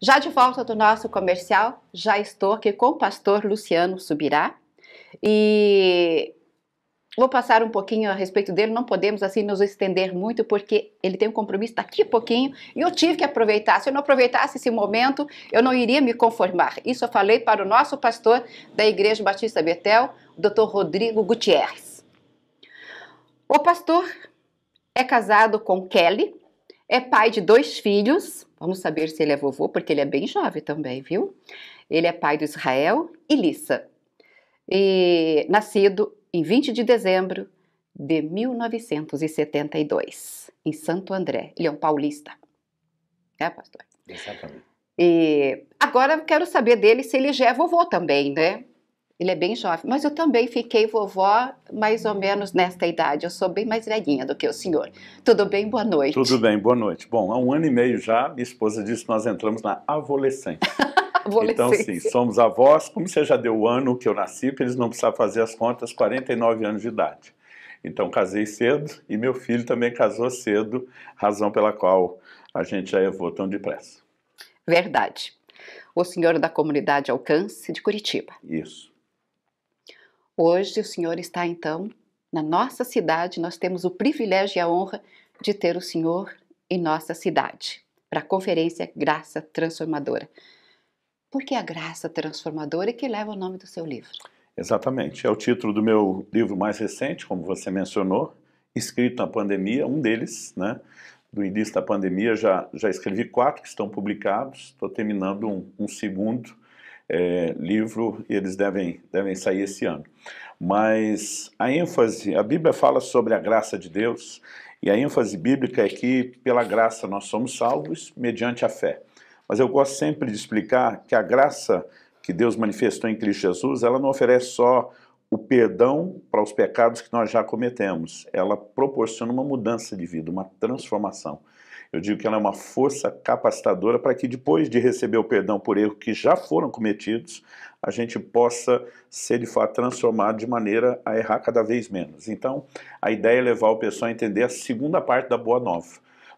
Já de volta do nosso comercial, já estou aqui com o pastor Luciano Subirá e vou passar um pouquinho a respeito dele. Não podemos assim nos estender muito porque ele tem um compromisso daqui a pouquinho e eu tive que aproveitar. Se eu não aproveitasse esse momento, eu não iria me conformar. Isso eu falei para o nosso pastor da Igreja Batista Betel, Dr. Rodrigo Gutierrez. O pastor é casado com Kelly, é pai de dois filhos, vamos saber se ele é vovô, porque ele é bem jovem também, viu? Ele é pai do Israel e Lissa. E nascido em 20 de dezembro de 1972, em Santo André. Ele é um paulista. É, pastor? Exatamente. E agora quero saber dele se ele já é vovô também, né? ele é bem jovem, mas eu também fiquei vovó mais ou menos nesta idade, eu sou bem mais velhinha do que o senhor. Tudo bem? Boa noite. Tudo bem, boa noite. Bom, há um ano e meio já, minha esposa disse que nós entramos na adolescência. Então, sim, somos avós, como você já deu o ano que eu nasci, para eles não precisar fazer as contas, 49 anos de idade. Então, casei cedo e meu filho também casou cedo, razão pela qual a gente já evou tão depressa. Verdade. O senhor da comunidade Alcance de Curitiba. Isso. Hoje o Senhor está então na nossa cidade, nós temos o privilégio e a honra de ter o Senhor em nossa cidade para a conferência Graça Transformadora. Por que a graça transformadora que leva o nome do seu livro? Exatamente, é o título do meu livro mais recente, como você mencionou, escrito na pandemia, um deles, né? Do início da pandemia já, já escrevi quatro que estão publicados, estou terminando um, um segundo é, livro e eles devem, devem sair esse ano. Mas a ênfase, a Bíblia fala sobre a graça de Deus e a ênfase bíblica é que pela graça nós somos salvos mediante a fé. Mas eu gosto sempre de explicar que a graça que Deus manifestou em Cristo Jesus, ela não oferece só o perdão para os pecados que nós já cometemos. Ela proporciona uma mudança de vida, uma transformação. Eu digo que ela é uma força capacitadora para que depois de receber o perdão por erros que já foram cometidos, a gente possa ser de fato transformado de maneira a errar cada vez menos. Então, a ideia é levar o pessoal a entender a segunda parte da boa nova.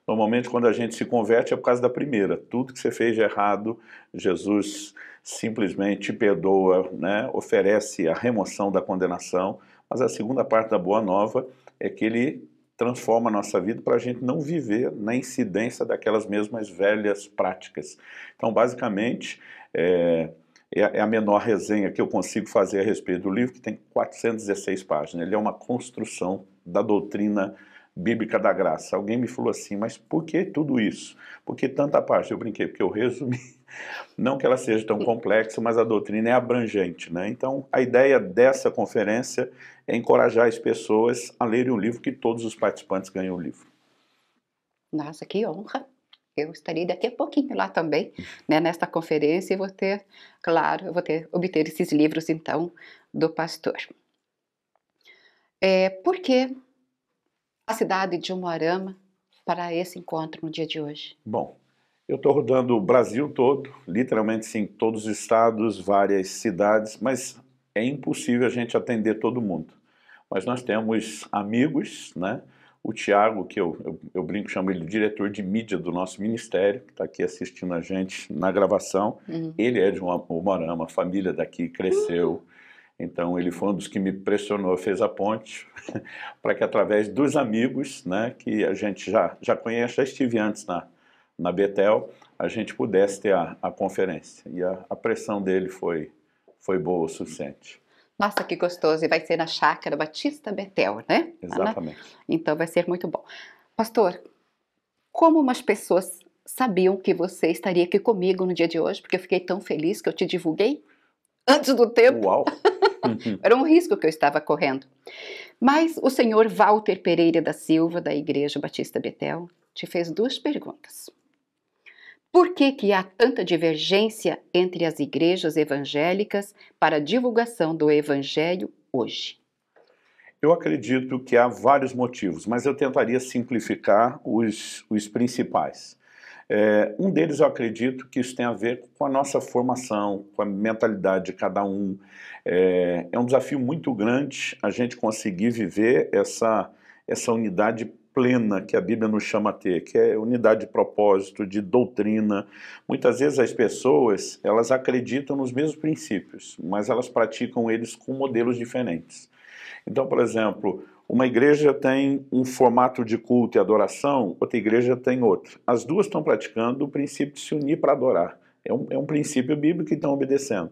Normalmente, quando a gente se converte, é por causa da primeira. Tudo que você fez de errado, Jesus simplesmente perdoa, né? oferece a remoção da condenação. Mas a segunda parte da boa nova é que ele transforma a nossa vida para a gente não viver na incidência daquelas mesmas velhas práticas. Então, basicamente, é, é a é menor resenha que eu consigo fazer a respeito do livro, que tem 416 páginas. Ele é uma construção da doutrina bíblica da graça. Alguém me falou assim, mas por que tudo isso? Por que tanta página? Eu brinquei, porque eu resumi não que ela seja tão complexa, mas a doutrina é abrangente. Né? Então, a ideia dessa conferência é encorajar as pessoas a lerem um livro que todos os participantes ganham o livro. Nossa, que honra! eu estarei daqui a pouquinho lá também, né, nesta conferência, e vou ter, claro, vou ter, obter esses livros, então, do pastor. É, por que a cidade de Umuarama para esse encontro no dia de hoje? Bom, eu estou rodando o Brasil todo, literalmente sim, todos os estados, várias cidades, mas é impossível a gente atender todo mundo. Mas nós temos amigos, né? O Tiago, que eu, eu, eu, brinco, chamo ele de diretor de mídia do nosso ministério, que está aqui assistindo a gente na gravação. Uhum. Ele é de Umarama, a família daqui cresceu. Uhum. Então ele foi um dos que me pressionou, fez a ponte, para que através dos amigos, né, que a gente já, já conhece, já estive antes na, na Betel, a gente pudesse ter a, a conferência. E a, a, pressão dele foi, foi boa o suficiente. Nossa, que gostoso! E vai ser na chácara Batista Betel, né? Exatamente. Ana? Tá, né? Então vai ser muito bom. Pastor, como umas pessoas sabiam que você estaria aqui comigo no dia de hoje? Porque eu fiquei tão feliz que eu te divulguei antes do tempo. Uau! Era um risco que eu estava correndo. Mas o senhor Walter Pereira da Silva, da Igreja Batista Betel, te fez duas perguntas. Por que, que há tanta divergência entre as igrejas evangélicas para a divulgação do evangelho hoje? Eu acredito que há vários motivos, mas eu tentaria simplificar os, os principais. É, um deles eu acredito que isso tem a ver com a nossa formação, com a mentalidade de cada um. É, é um desafio muito grande a gente conseguir viver essa, essa unidade plena que a Bíblia nos chama a ter, que é unidade de propósito, de doutrina. Muitas vezes as pessoas, elas acreditam nos mesmos princípios, mas elas praticam eles com modelos diferentes. Então, por exemplo, uma igreja tem um formato de culto e adoração, outra igreja tem outro. As duas estão praticando o princípio de se unir para adorar. É um, é um princípio bíblico que estão obedecendo.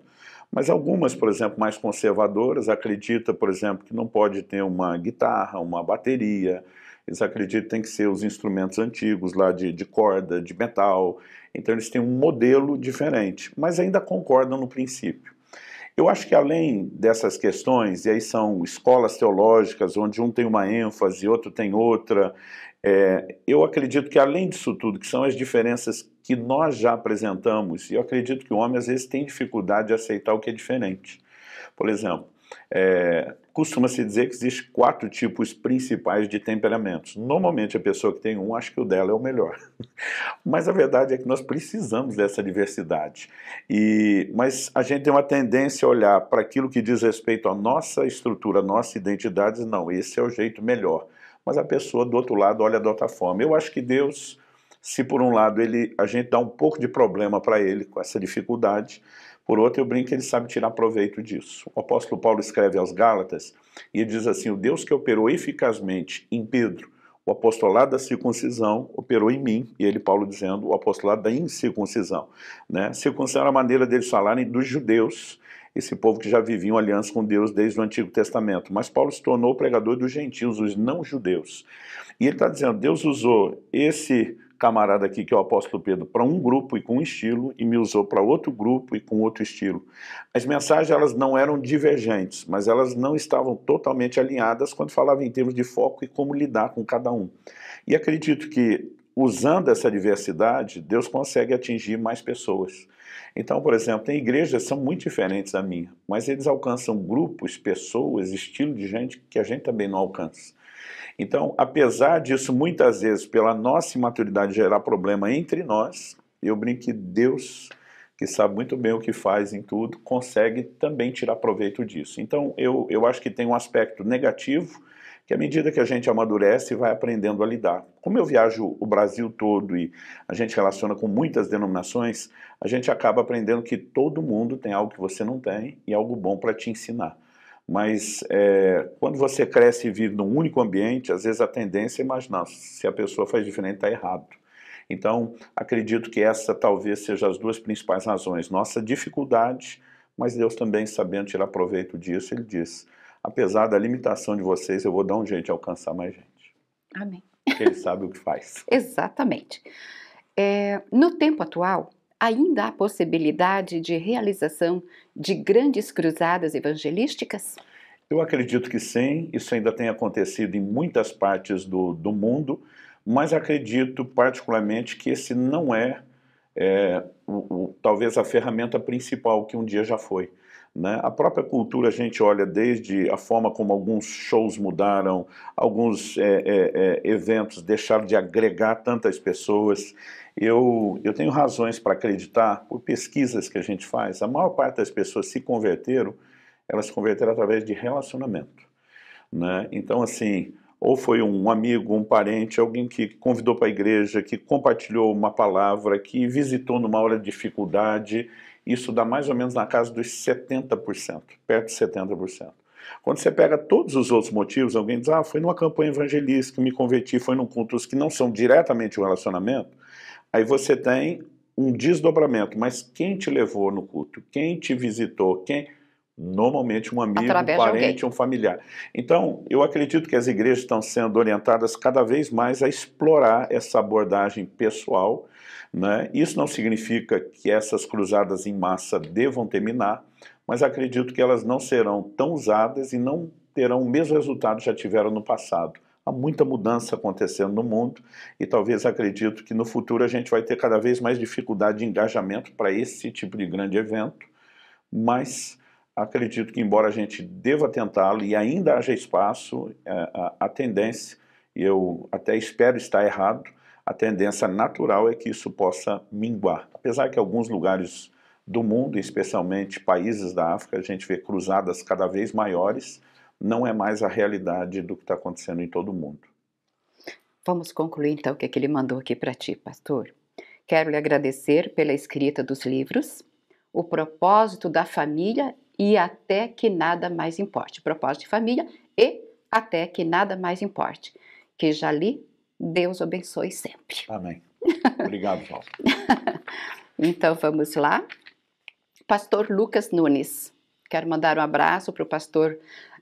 Mas algumas, por exemplo, mais conservadoras, acreditam, por exemplo, que não pode ter uma guitarra, uma bateria, eles acreditam que tem que ser os instrumentos antigos lá de, de corda, de metal. Então eles têm um modelo diferente, mas ainda concordam no princípio. Eu acho que além dessas questões, e aí são escolas teológicas, onde um tem uma ênfase, outro tem outra, é, eu acredito que além disso tudo, que são as diferenças que nós já apresentamos, e eu acredito que o homem às vezes tem dificuldade de aceitar o que é diferente. Por exemplo, é, Costuma-se dizer que existem quatro tipos principais de temperamentos. Normalmente a pessoa que tem um acha que o dela é o melhor. Mas a verdade é que nós precisamos dessa diversidade. E, mas a gente tem uma tendência a olhar para aquilo que diz respeito à nossa estrutura, à nossa identidade, não, esse é o jeito melhor. Mas a pessoa do outro lado olha da outra forma. Eu acho que Deus se por um lado ele, a gente dá um pouco de problema para ele com essa dificuldade, por outro, eu brinco que ele sabe tirar proveito disso. O apóstolo Paulo escreve aos Gálatas e diz assim, o Deus que operou eficazmente em Pedro, o apostolado da circuncisão operou em mim, e ele, Paulo, dizendo o apostolado da incircuncisão. Né? Circuncisão era a maneira deles falarem dos judeus, esse povo que já vivia em aliança com Deus desde o Antigo Testamento. Mas Paulo se tornou pregador dos gentios, os não-judeus. E ele está dizendo, Deus usou esse camarada aqui, que é o apóstolo Pedro, para um grupo e com um estilo, e me usou para outro grupo e com outro estilo. As mensagens elas não eram divergentes, mas elas não estavam totalmente alinhadas quando falava em termos de foco e como lidar com cada um. E acredito que usando essa diversidade, Deus consegue atingir mais pessoas. Então, por exemplo, tem igrejas que são muito diferentes da minha, mas eles alcançam grupos, pessoas, estilo de gente que a gente também não alcança. Então, apesar disso, muitas vezes, pela nossa imaturidade gerar problema entre nós, eu brinco que Deus, que sabe muito bem o que faz em tudo, consegue também tirar proveito disso. Então, eu, eu acho que tem um aspecto negativo, que à medida que a gente amadurece, vai aprendendo a lidar. Como eu viajo o Brasil todo e a gente relaciona com muitas denominações, a gente acaba aprendendo que todo mundo tem algo que você não tem e algo bom para te ensinar. Mas é, quando você cresce e vive num único ambiente, às vezes a tendência é imaginar, se a pessoa faz diferente, está errado. Então, acredito que essa talvez seja as duas principais razões. Nossa dificuldade, mas Deus também, sabendo tirar proveito disso, Ele diz, apesar da limitação de vocês, eu vou dar um jeito de alcançar mais gente. Amém. Porque Ele sabe o que faz. Exatamente. É, no tempo atual, ainda há possibilidade de realização de grandes cruzadas evangelísticas? Eu acredito que sim, isso ainda tem acontecido em muitas partes do, do mundo, mas acredito particularmente que esse não é, é o, o, talvez a ferramenta principal que um dia já foi. Né? A própria cultura a gente olha desde a forma como alguns shows mudaram, alguns é, é, é, eventos deixaram de agregar tantas pessoas. Eu, eu tenho razões para acreditar, por pesquisas que a gente faz, a maior parte das pessoas se converteram, elas se converteram através de relacionamento. Né? Então, assim, ou foi um amigo, um parente, alguém que convidou para a igreja, que compartilhou uma palavra, que visitou numa hora de dificuldade isso dá mais ou menos na casa dos 70%, perto de 70%. Quando você pega todos os outros motivos, alguém diz, ah, foi numa campanha evangelística que me converti, foi num culto, os que não são diretamente o um relacionamento, aí você tem um desdobramento, mas quem te levou no culto, quem te visitou, quem normalmente um amigo, Através um parente, um familiar. Então, eu acredito que as igrejas estão sendo orientadas cada vez mais a explorar essa abordagem pessoal né? Isso não significa que essas cruzadas em massa devam terminar, mas acredito que elas não serão tão usadas e não terão o mesmo resultado que já tiveram no passado. Há muita mudança acontecendo no mundo e talvez acredito que no futuro a gente vai ter cada vez mais dificuldade de engajamento para esse tipo de grande evento, mas acredito que embora a gente deva tentá-lo e ainda haja espaço, eh, a, tendência, a tendência, eu até espero estar errado, a tendência natural é que isso possa minguar. Apesar que alguns lugares do mundo, especialmente países da África, a gente vê cruzadas cada vez maiores, não é mais a realidade do que está acontecendo em todo o mundo. Vamos concluir então o que, é que ele mandou aqui para ti, pastor. Quero lhe agradecer pela escrita dos livros, o propósito da família e até que nada mais importe. Propósito de família e até que nada mais importe. Que já li Deus abençoe sempre. Amém. Obrigado, Paulo. então vamos lá. Pastor Lucas Nunes. Quero mandar um abraço para o pastor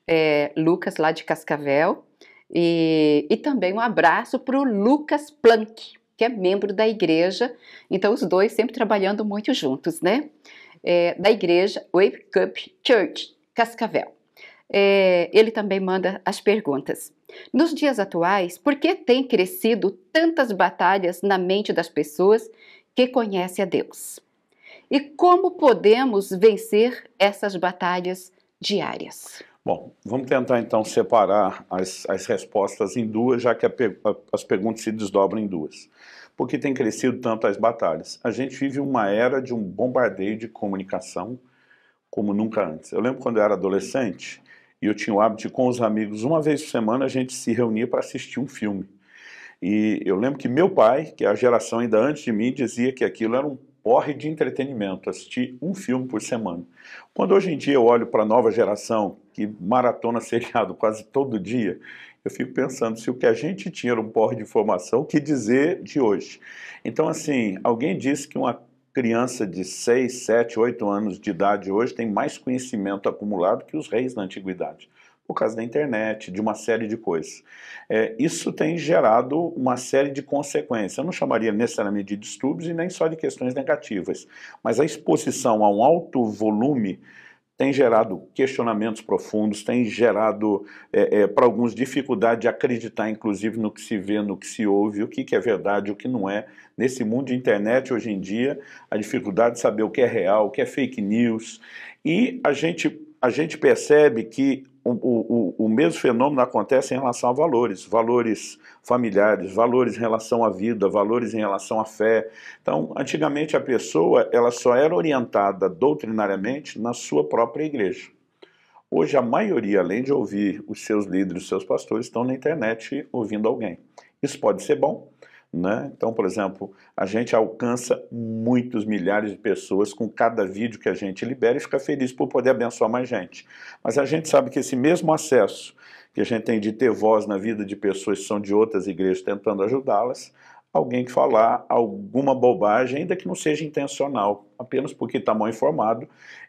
é, Lucas, lá de Cascavel. E, e também um abraço para o Lucas Planck, que é membro da igreja. Então, os dois sempre trabalhando muito juntos, né? É, da igreja Wake Up Church, Cascavel é, ele também manda as perguntas. Nos dias atuais, por que tem crescido tantas batalhas na mente das pessoas que conhecem a Deus? E como podemos vencer essas batalhas diárias? Bom, vamos tentar então separar as, as respostas em duas, já que a, a, as perguntas se desdobram em duas. Por que tem crescido tanto as batalhas? A gente vive uma era de um bombardeio de comunicação como nunca antes. Eu lembro quando eu era adolescente, e eu tinha o hábito de, com os amigos, uma vez por semana, a gente se reunia para assistir um filme. E eu lembro que meu pai, que é a geração ainda antes de mim, dizia que aquilo era um porre de entretenimento, assistir um filme por semana. Quando hoje em dia eu olho para a nova geração, que maratona seriado quase todo dia, eu fico pensando se o que a gente tinha era um porre de informação, o que dizer de hoje? Então, assim, alguém disse que uma criança de 6, 7, 8 anos de idade hoje tem mais conhecimento acumulado que os reis da antiguidade, por causa da internet, de uma série de coisas. É, isso tem gerado uma série de consequências. Eu não chamaria necessariamente de distúrbios e nem só de questões negativas, mas a exposição a um alto volume tem gerado questionamentos profundos, tem gerado, é, é, para alguns, dificuldade de acreditar, inclusive, no que se vê, no que se ouve, o que, que é verdade, o que não é. Nesse mundo de internet, hoje em dia, a dificuldade de saber o que é real, o que é fake news. E a gente, a gente percebe que o, o, o mesmo fenômeno acontece em relação a valores, valores familiares, valores em relação à vida, valores em relação à fé. Então, antigamente a pessoa ela só era orientada doutrinariamente na sua própria igreja. Hoje a maioria, além de ouvir os seus líderes, os seus pastores, estão na internet ouvindo alguém. Isso pode ser bom, né? Então, por exemplo, a gente alcança muitos milhares de pessoas com cada vídeo que a gente libera e fica feliz por poder abençoar mais gente. Mas a gente sabe que esse mesmo acesso que a gente tem de ter voz na vida de pessoas que são de outras igrejas tentando ajudá-las, alguém que falar alguma bobagem, ainda que não seja intencional, apenas porque está mal informado,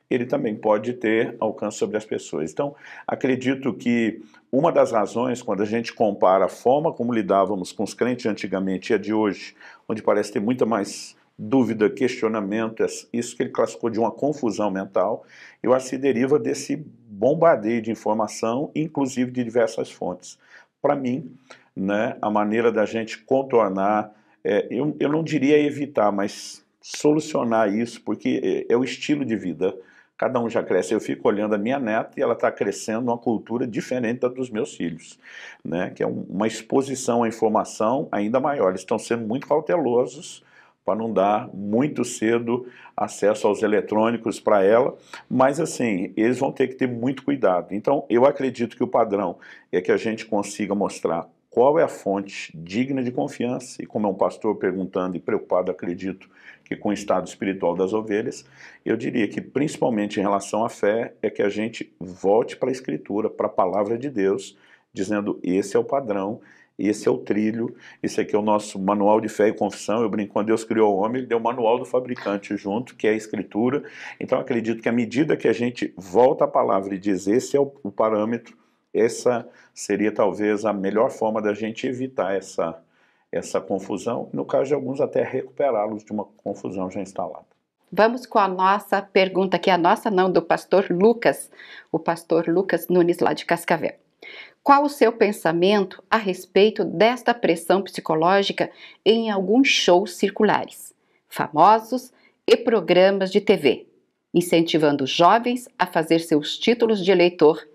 ele também pode ter alcance sobre as pessoas. Então, acredito que uma das razões, quando a gente compara a forma como lidávamos com os crentes antigamente e a de hoje, onde parece ter muita mais dúvida, questionamento, é isso que ele classificou de uma confusão mental, eu acho que deriva desse bombardeio de informação, inclusive de diversas fontes. Para mim, né, a maneira da gente contornar, é, eu, eu não diria evitar, mas solucionar isso, porque é, é o estilo de vida cada um já cresce. Eu fico olhando a minha neta e ela está crescendo numa cultura diferente da dos meus filhos, né? que é uma exposição à informação ainda maior. Eles estão sendo muito cautelosos para não dar muito cedo acesso aos eletrônicos para ela, mas assim, eles vão ter que ter muito cuidado. Então, eu acredito que o padrão é que a gente consiga mostrar qual é a fonte digna de confiança, e como é um pastor perguntando e preocupado, acredito, que com o estado espiritual das ovelhas, eu diria que principalmente em relação à fé é que a gente volte para a Escritura, para a palavra de Deus, dizendo esse é o padrão, esse é o trilho, esse aqui é o nosso manual de fé e confissão. Eu brinco, quando Deus criou o homem, ele deu o manual do fabricante junto, que é a escritura. Então acredito que à medida que a gente volta à palavra e diz esse é o parâmetro, essa seria talvez a melhor forma da gente evitar essa essa confusão, no caso de alguns até recuperá-los de uma confusão já instalada. Vamos com a nossa pergunta, que é a nossa não, do pastor Lucas, o pastor Lucas Nunes lá de Cascavel. Qual o seu pensamento a respeito desta pressão psicológica em alguns shows circulares, famosos e programas de TV, incentivando jovens a fazer seus títulos de eleitor,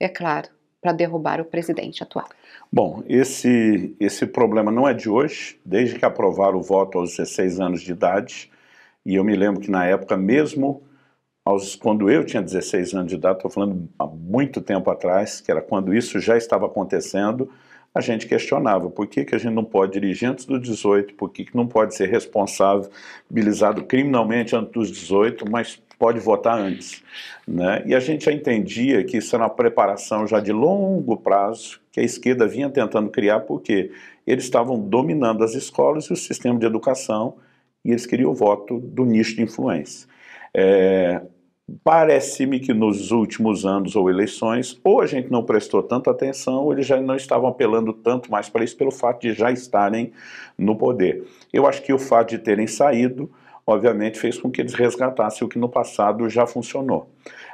é claro, para derrubar o presidente atual? Bom, esse, esse problema não é de hoje, desde que aprovaram o voto aos 16 anos de idade, e eu me lembro que na época, mesmo aos, quando eu tinha 16 anos de idade, estou falando há muito tempo atrás, que era quando isso já estava acontecendo, a gente questionava por que, que a gente não pode dirigir antes dos 18, por que, que não pode ser responsabilizado criminalmente antes dos 18, mas pode votar antes. Né? E a gente já entendia que isso era uma preparação já de longo prazo que a esquerda vinha tentando criar, porque eles estavam dominando as escolas e o sistema de educação e eles queriam o voto do nicho de influência. É, Parece-me que nos últimos anos ou eleições, ou a gente não prestou tanta atenção, ou eles já não estavam apelando tanto mais para isso pelo fato de já estarem no poder. Eu acho que o fato de terem saído obviamente fez com que eles resgatassem o que no passado já funcionou.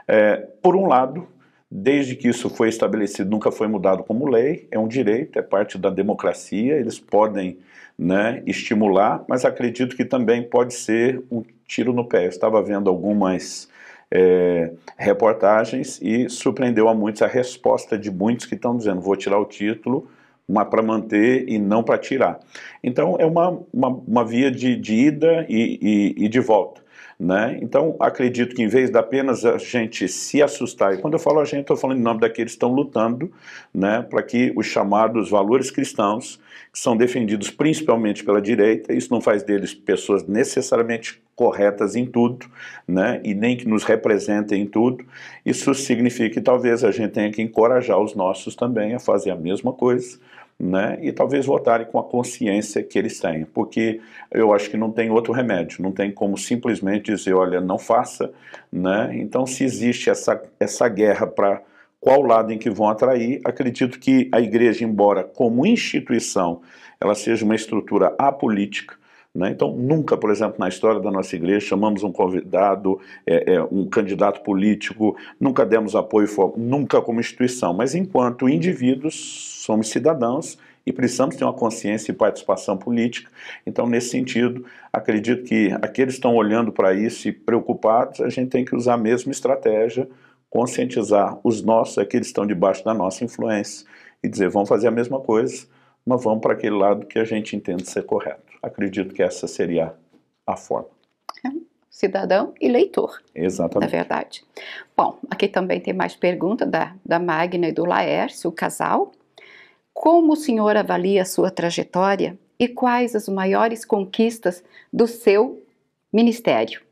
É, por um lado, desde que isso foi estabelecido, nunca foi mudado como lei, é um direito, é parte da democracia, eles podem né, estimular, mas acredito que também pode ser um tiro no pé. Eu estava vendo algumas é, reportagens e surpreendeu a muitos a resposta de muitos que estão dizendo vou tirar o título uma para manter e não para tirar. Então é uma, uma, uma via de, de ida e, e, e de volta. Né? Então, acredito que em vez de apenas a gente se assustar, e quando eu falo a gente, estou falando em nome daqueles que estão lutando né, para que os chamados valores cristãos, que são defendidos principalmente pela direita, isso não faz deles pessoas necessariamente corretas em tudo, né, e nem que nos representem em tudo, isso significa que talvez a gente tenha que encorajar os nossos também a fazer a mesma coisa, né? E talvez votarem com a consciência que eles têm, porque eu acho que não tem outro remédio, não tem como simplesmente dizer, olha, não faça, né? Então, se existe essa, essa guerra para qual lado em que vão atrair, acredito que a igreja, embora como instituição, ela seja uma estrutura apolítica, né? Então, nunca, por exemplo, na história da nossa igreja, chamamos um convidado, é, é, um candidato político, nunca demos apoio, nunca como instituição, mas enquanto indivíduos, somos cidadãos e precisamos ter uma consciência e participação política. Então, nesse sentido, acredito que aqueles que estão olhando para isso e preocupados, a gente tem que usar a mesma estratégia, conscientizar os nossos, aqueles que estão debaixo da nossa influência, e dizer, vamos fazer a mesma coisa, mas vamos para aquele lado que a gente entende ser correto. Acredito que essa seria a forma. É cidadão e leitor. Exatamente. Na verdade. Bom, aqui também tem mais pergunta da, da Magna e do Laércio, o casal. Como o senhor avalia a sua trajetória e quais as maiores conquistas do seu ministério?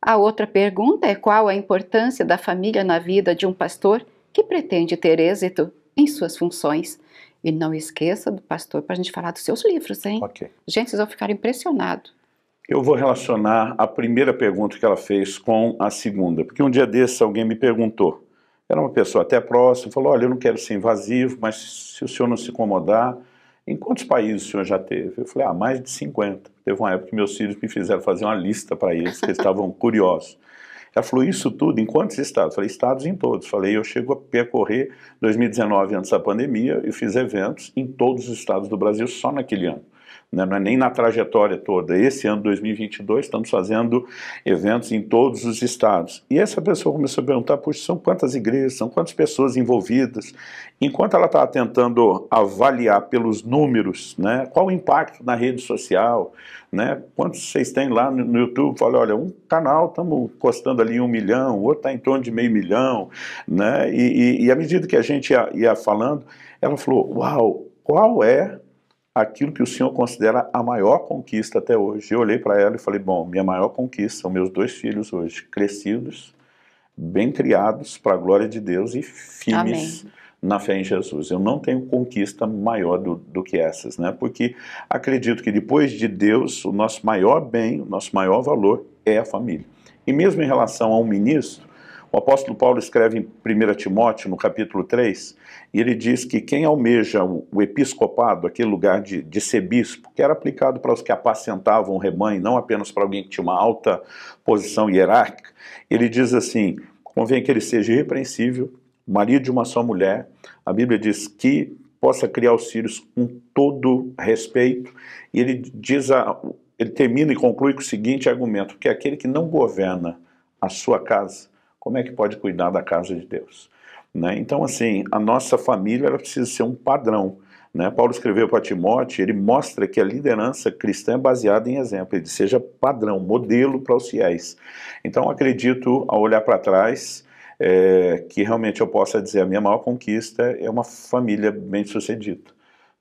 A outra pergunta é qual a importância da família na vida de um pastor que pretende ter êxito em suas funções, e não esqueça do pastor para a gente falar dos seus livros, hein? Ok. Gente, vocês vão ficar impressionados. Eu vou relacionar a primeira pergunta que ela fez com a segunda, porque um dia desse alguém me perguntou. Era uma pessoa até próxima, falou: Olha, eu não quero ser invasivo, mas se o senhor não se incomodar, em quantos países o senhor já teve? Eu falei: Ah, mais de 50. Teve uma época que meus filhos me fizeram fazer uma lista para eles, que eles estavam curiosos. Ela falou, isso tudo em quantos estados? Falei, estados em todos. Falei, eu chego a percorrer 2019, antes da pandemia, eu fiz eventos em todos os estados do Brasil só naquele ano né, não é nem na trajetória toda. Esse ano 2022 estamos fazendo eventos em todos os estados. E essa pessoa começou a perguntar, puxa, são quantas igrejas, são quantas pessoas envolvidas? Enquanto ela estava tentando avaliar pelos números, né, qual o impacto na rede social, né, quantos vocês têm lá no, YouTube? Falei, olha, um canal estamos custando ali um milhão, outro está em torno de meio milhão, né, e, e, e à medida que a gente ia, ia falando, ela falou, uau, qual é aquilo que o senhor considera a maior conquista até hoje. Eu olhei para ela e falei: Bom, minha maior conquista são meus dois filhos hoje, crescidos, bem criados para a glória de Deus e firmes. Na fé em Jesus. Eu não tenho conquista maior do, do que essas, né? Porque acredito que depois de Deus, o nosso maior bem, o nosso maior valor é a família. E mesmo em relação a um ministro, o apóstolo Paulo escreve em 1 Timóteo, no capítulo 3, e ele diz que quem almeja o episcopado, aquele lugar de, de ser bispo, que era aplicado para os que apacentavam o rebanho, não apenas para alguém que tinha uma alta posição hierárquica, ele diz assim, convém que ele seja irrepreensível, marido de uma só mulher, a Bíblia diz que possa criar os filhos com todo respeito, e ele diz a, ele termina e conclui com o seguinte argumento, que é aquele que não governa a sua casa, como é que pode cuidar da casa de Deus? Né? Então, assim, a nossa família ela precisa ser um padrão. Né? Paulo escreveu para Timóteo, ele mostra que a liderança cristã é baseada em exemplo, ele seja padrão, modelo para os fiéis. Então, acredito, ao olhar para trás, é, que realmente eu possa dizer a minha maior conquista é uma família bem-sucedida.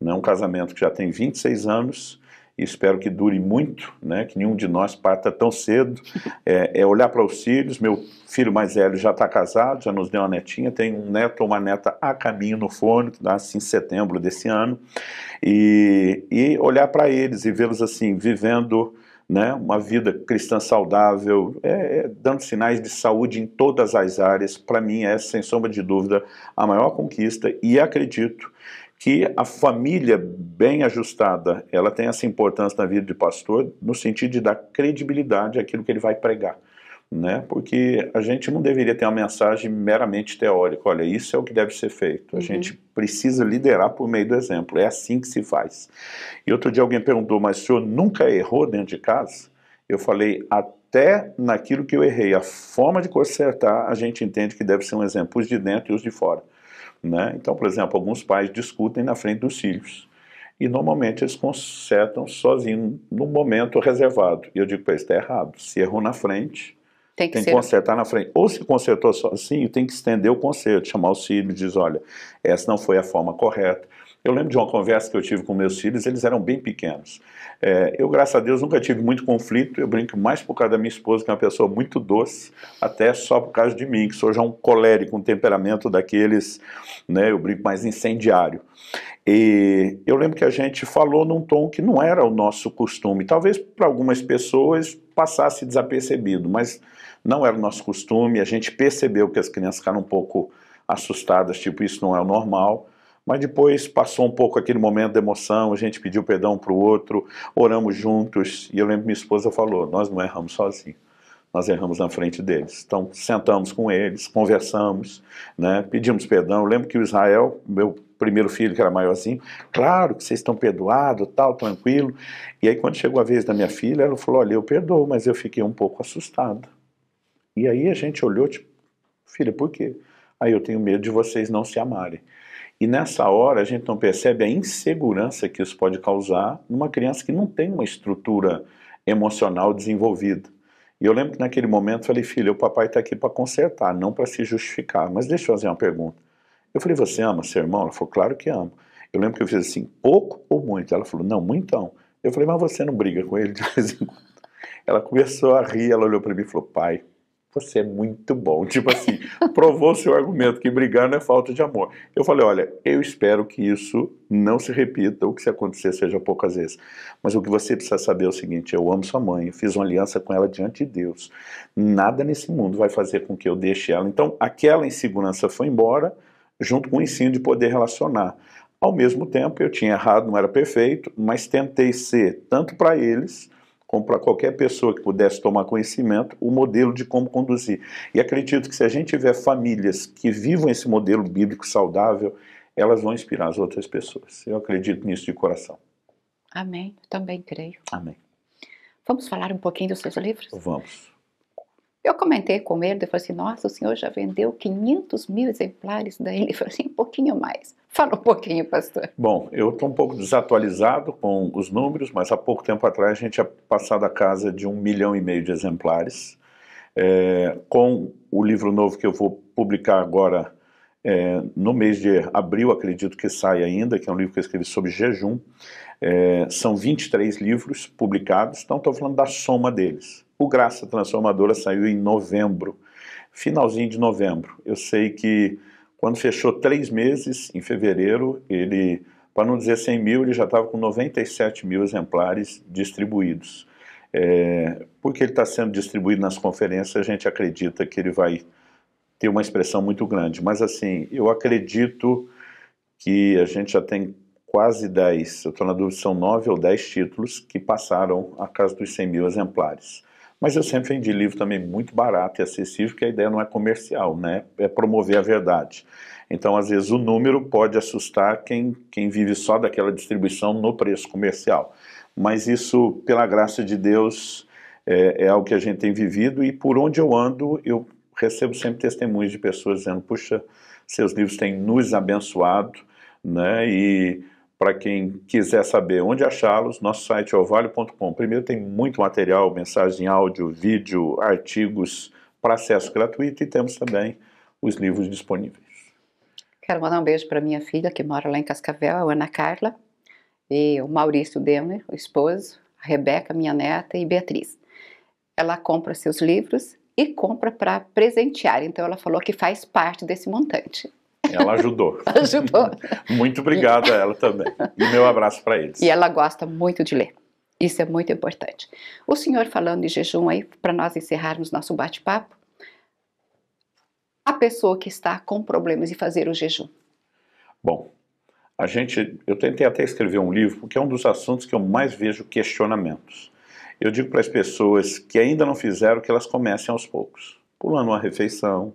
Né? Um casamento que já tem 26 anos, e espero que dure muito, né, que nenhum de nós parta tão cedo, é, é olhar para os filhos, meu filho mais velho já está casado, já nos deu uma netinha, tem um neto ou uma neta a caminho no forno, que nasce em setembro desse ano, e, e olhar para eles e vê-los assim, vivendo né, uma vida cristã saudável, é, é, dando sinais de saúde em todas as áreas, para mim é, sem sombra de dúvida, a maior conquista, e acredito que a família bem ajustada, ela tem essa importância na vida do pastor no sentido de dar credibilidade àquilo que ele vai pregar. Né? Porque a gente não deveria ter uma mensagem meramente teórica. Olha, isso é o que deve ser feito. A uhum. gente precisa liderar por meio do exemplo. É assim que se faz. E outro dia alguém perguntou, mas o senhor nunca errou dentro de casa? Eu falei, até naquilo que eu errei. A forma de consertar, a gente entende que deve ser um exemplo, os de dentro e os de fora. Né? Então, por exemplo, alguns pais discutem na frente dos filhos. E normalmente eles consertam sozinhos num momento reservado. E eu digo para eles: está errado. Se errou na frente, tem que, tem que consertar na frente. Ou se consertou sozinho, tem que estender o conserto, chamar os filhos e dizer: olha, essa não foi a forma correta. Eu lembro de uma conversa que eu tive com meus filhos, eles eram bem pequenos. É, eu, graças a Deus, nunca tive muito conflito, eu brinco mais por causa da minha esposa, que é uma pessoa muito doce, até só por causa de mim, que sou já um colérico, um temperamento daqueles, né, eu brinco mais incendiário. E eu lembro que a gente falou num tom que não era o nosso costume, talvez para algumas pessoas passasse desapercebido, mas não era o nosso costume, a gente percebeu que as crianças ficaram um pouco assustadas, tipo, isso não é o normal, mas depois passou um pouco aquele momento de emoção, a gente pediu perdão para o outro, oramos juntos, e eu lembro que minha esposa falou, nós não erramos sozinhos, nós erramos na frente deles. Então sentamos com eles, conversamos, né, pedimos perdão. Eu lembro que o Israel, meu primeiro filho, que era maiorzinho, claro que vocês estão perdoados, tal, tranquilo. E aí quando chegou a vez da minha filha, ela falou, olha, eu perdoo, mas eu fiquei um pouco assustada. E aí a gente olhou, tipo, filha, por quê? Aí eu tenho medo de vocês não se amarem. E nessa hora a gente não percebe a insegurança que isso pode causar numa criança que não tem uma estrutura emocional desenvolvida. E eu lembro que naquele momento eu falei, filho, o papai está aqui para consertar, não para se justificar. Mas deixa eu fazer uma pergunta. Eu falei, você ama seu irmão? Ela falou, claro que amo. Eu lembro que eu fiz assim, pouco ou muito? Ela falou, não, muitão. Eu falei, mas você não briga com ele de vez em quando? Ela começou a rir, ela olhou para mim e falou, pai, você é muito bom. Tipo assim, provou o seu argumento que brigar não é falta de amor. Eu falei, olha, eu espero que isso não se repita, ou que se acontecer seja poucas vezes. Mas o que você precisa saber é o seguinte, eu amo sua mãe, fiz uma aliança com ela diante de Deus. Nada nesse mundo vai fazer com que eu deixe ela. Então, aquela insegurança foi embora, junto com o ensino de poder relacionar. Ao mesmo tempo, eu tinha errado, não era perfeito, mas tentei ser, tanto para eles para qualquer pessoa que pudesse tomar conhecimento o modelo de como conduzir. E acredito que se a gente tiver famílias que vivam esse modelo bíblico saudável, elas vão inspirar as outras pessoas. Eu acredito nisso de coração. Amém. também creio. Amém. Vamos falar um pouquinho dos seus livros? Vamos. Eu comentei com ele, ele falou assim, nossa, o senhor já vendeu 500 mil exemplares daí? Ele falou assim, um pouquinho mais. Fala um pouquinho, pastor. Bom, eu estou um pouco desatualizado com os números, mas há pouco tempo atrás a gente tinha passado a casa de um milhão e meio de exemplares. É, com o livro novo que eu vou publicar agora é, no mês de abril, acredito que sai ainda, que é um livro que eu escrevi sobre jejum. É, são 23 livros publicados, então estou falando da soma deles. O Graça Transformadora saiu em novembro, finalzinho de novembro. Eu sei que quando fechou três meses, em fevereiro, ele, para não dizer 100 mil, ele já estava com 97 mil exemplares distribuídos. É, porque ele está sendo distribuído nas conferências, a gente acredita que ele vai ter uma expressão muito grande. Mas assim, eu acredito que a gente já tem quase 10, eu estou na dúvida, são 9 ou 10 títulos que passaram a casa dos 100 mil exemplares. Mas eu sempre vendi livro também muito barato e acessível, porque a ideia não é comercial, né? É promover a verdade. Então, às vezes, o número pode assustar quem, quem vive só daquela distribuição no preço comercial. Mas isso, pela graça de Deus, é, é algo que a gente tem vivido e por onde eu ando, eu recebo sempre testemunhos de pessoas dizendo: puxa, seus livros têm nos abençoado, né? E para quem quiser saber onde achá-los, nosso site é ovalio.com. Primeiro tem muito material, mensagem, áudio, vídeo, artigos para acesso gratuito e temos também os livros disponíveis. Quero mandar um beijo para minha filha que mora lá em Cascavel, a Ana Carla, e o Maurício Demer, o esposo, a Rebeca, minha neta, e Beatriz. Ela compra seus livros e compra para presentear, então ela falou que faz parte desse montante. Ela ajudou. ajudou. muito obrigado a ela também. E meu abraço para eles. E ela gosta muito de ler. Isso é muito importante. O senhor falando de jejum aí, para nós encerrarmos nosso bate-papo, a pessoa que está com problemas em fazer o jejum. Bom, a gente, eu tentei até escrever um livro, porque é um dos assuntos que eu mais vejo questionamentos. Eu digo para as pessoas que ainda não fizeram que elas comecem aos poucos, pulando uma refeição,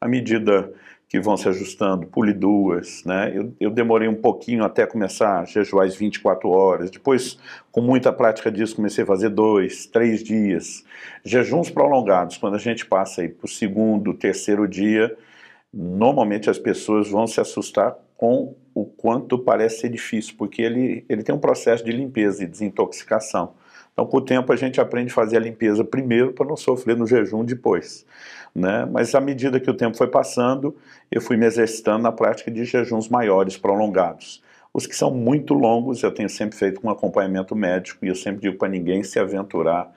à medida que vão se ajustando, pule duas, né? Eu, eu, demorei um pouquinho até começar a jejuar às 24 horas. Depois, com muita prática disso, comecei a fazer dois, três dias. Jejuns prolongados, quando a gente passa aí para o segundo, terceiro dia, normalmente as pessoas vão se assustar com o quanto parece ser difícil, porque ele, ele tem um processo de limpeza e desintoxicação. Então, com o tempo, a gente aprende a fazer a limpeza primeiro para não sofrer no jejum depois. Né? Mas à medida que o tempo foi passando, eu fui me exercitando na prática de jejuns maiores, prolongados. Os que são muito longos, eu tenho sempre feito com acompanhamento médico e eu sempre digo para ninguém se aventurar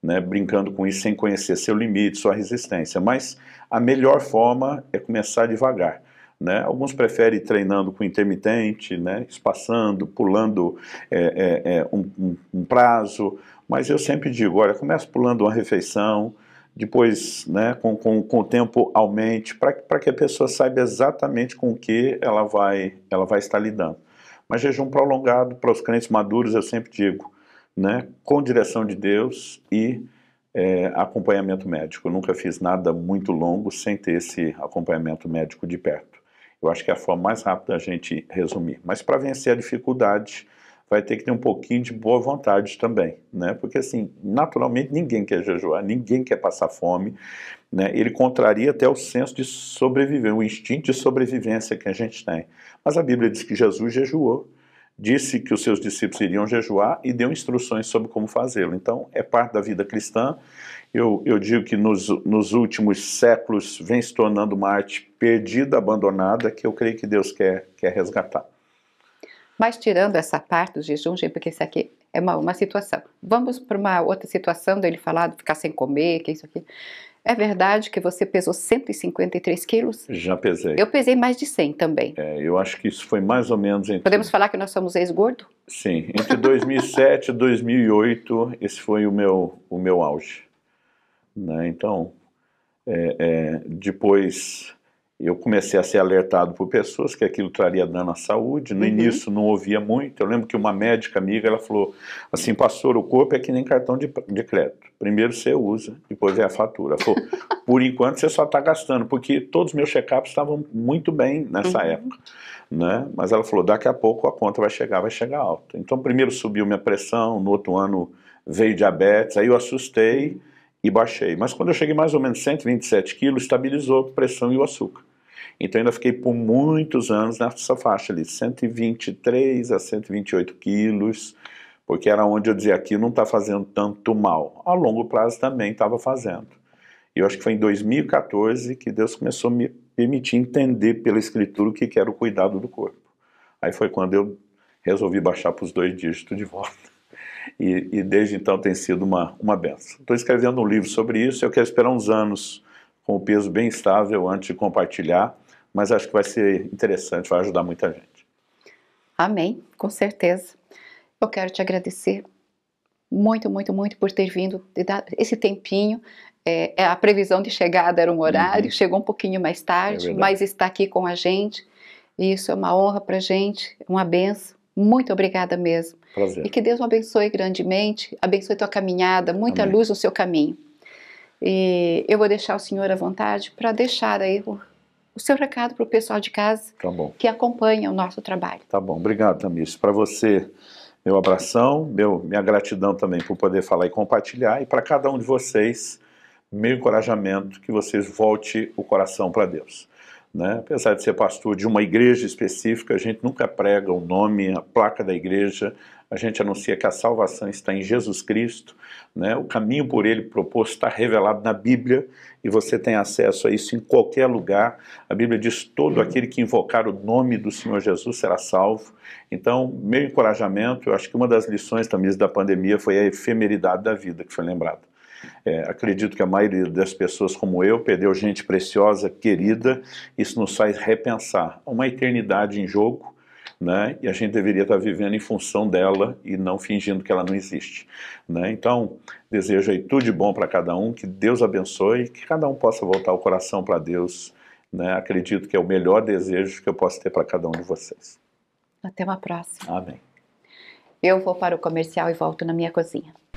né, brincando com isso sem conhecer seu limite, sua resistência. Mas a melhor forma é começar devagar. Né? Alguns preferem treinando com intermitente, né? espaçando, pulando é, é, é, um, um, um, prazo, mas eu sempre digo, olha, começa pulando uma refeição, depois né, com, com, com o tempo aumente, para que a pessoa saiba exatamente com o que ela vai, ela vai estar lidando. Mas jejum prolongado, para os crentes maduros, eu sempre digo, né, com direção de Deus e é, acompanhamento médico. Eu nunca fiz nada muito longo sem ter esse acompanhamento médico de perto. Eu acho que é a forma mais rápida da gente resumir. Mas para vencer a dificuldade, vai ter que ter um pouquinho de boa vontade também, né? Porque assim, naturalmente ninguém quer jejuar, ninguém quer passar fome, né? Ele contraria até o senso de sobreviver, o instinto de sobrevivência que a gente tem. Mas a Bíblia diz que Jesus jejuou, disse que os seus discípulos iriam jejuar e deu instruções sobre como fazê-lo. Então, é parte da vida cristã eu, eu digo que nos, nos últimos séculos vem se tornando uma arte perdida, abandonada, que eu creio que Deus quer, quer resgatar. Mas tirando essa parte do jejum, gente, porque isso aqui é uma, uma situação. Vamos para uma outra situação dele falar, de ficar sem comer, que é isso aqui. É verdade que você pesou 153 quilos? Já pesei. Eu pesei mais de 100 também. É, eu acho que isso foi mais ou menos... Entre... Podemos falar que nós somos ex-gordo? Sim, entre 2007 e 2008, esse foi o meu, o meu auge. Né? Então, é, é, depois eu comecei a ser alertado por pessoas que aquilo traria dano à saúde. No uhum. início não ouvia muito. Eu lembro que uma médica amiga ela falou assim, pastor, o corpo é que nem cartão de, de crédito. Primeiro você usa, depois é a fatura. Falou, por enquanto você só está gastando, porque todos os meus check-ups estavam muito bem nessa uhum. época. Né? Mas ela falou, daqui a pouco a conta vai chegar, vai chegar alta. Então primeiro subiu minha pressão, no outro ano veio diabetes, aí eu assustei e baixei. Mas quando eu cheguei mais ou menos 127 quilos, estabilizou a pressão e o açúcar. Então ainda fiquei por muitos anos nessa faixa ali, 123 a 128 quilos, porque era onde eu dizia, aqui não está fazendo tanto mal. A longo prazo também estava fazendo. E eu acho que foi em 2014 que Deus começou a me permitir entender pela Escritura o que era o cuidado do corpo. Aí foi quando eu resolvi baixar para os dois dígitos de volta. E, e desde então tem sido uma, uma benção. Estou escrevendo um livro sobre isso, eu quero esperar uns anos com o peso bem estável antes de compartilhar, mas acho que vai ser interessante, vai ajudar muita gente. Amém, com certeza. Eu quero te agradecer muito, muito, muito por ter vindo, dar esse tempinho. É, é, a previsão de chegada era um horário, uhum. chegou um pouquinho mais tarde, é mas está aqui com a gente. E isso é uma honra para a gente, uma benção. Muito obrigada mesmo. Prazer. E que Deus o abençoe grandemente, abençoe tua caminhada, muita Amém. luz no seu caminho. E eu vou deixar o senhor à vontade para deixar aí o, o seu recado para o pessoal de casa tá que acompanha o nosso trabalho. Tá bom, obrigado, Tamir. Para você, meu abração, meu, minha gratidão também por poder falar e compartilhar, e para cada um de vocês, meu encorajamento que vocês volte o coração para Deus. Né? Apesar de ser pastor de uma igreja específica, a gente nunca prega o nome, a placa da igreja, a gente anuncia que a salvação está em Jesus Cristo, né? o caminho por ele proposto está revelado na Bíblia e você tem acesso a isso em qualquer lugar. A Bíblia diz: todo aquele que invocar o nome do Senhor Jesus será salvo. Então, meu encorajamento, eu acho que uma das lições também da pandemia foi a efemeridade da vida que foi lembrada. É, acredito que a maioria das pessoas como eu perdeu gente preciosa, querida. Isso nos faz repensar. Uma eternidade em jogo né? e a gente deveria estar vivendo em função dela e não fingindo que ela não existe. Né? Então, desejo aí tudo de bom para cada um, que Deus abençoe, que cada um possa voltar o coração para Deus. Né? Acredito que é o melhor desejo que eu posso ter para cada um de vocês. Até uma próxima. Amém. Eu vou para o comercial e volto na minha cozinha.